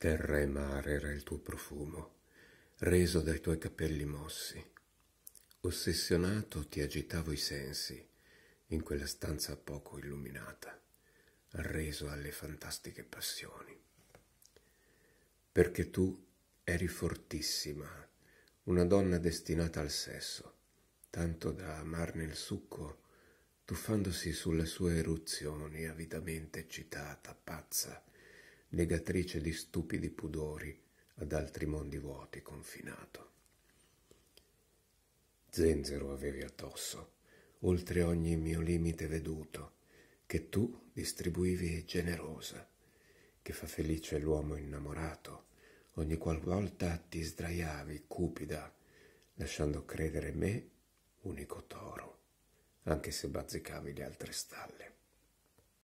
Terra e mare era il tuo profumo, reso dai tuoi capelli mossi. Ossessionato ti agitavo i sensi in quella stanza poco illuminata, arreso alle fantastiche passioni. Perché tu eri fortissima, una donna destinata al sesso, tanto da amarne il succo, tuffandosi sulle sue eruzioni, avidamente eccitata, pazza, negatrice di stupidi pudori ad altri mondi vuoti confinato. Zenzero avevi addosso, oltre ogni mio limite veduto, che tu distribuivi generosa, che fa felice l'uomo innamorato, ogni qualvolta ti sdraiavi cupida, lasciando credere me unico toro, anche se bazzicavi le altre stalle.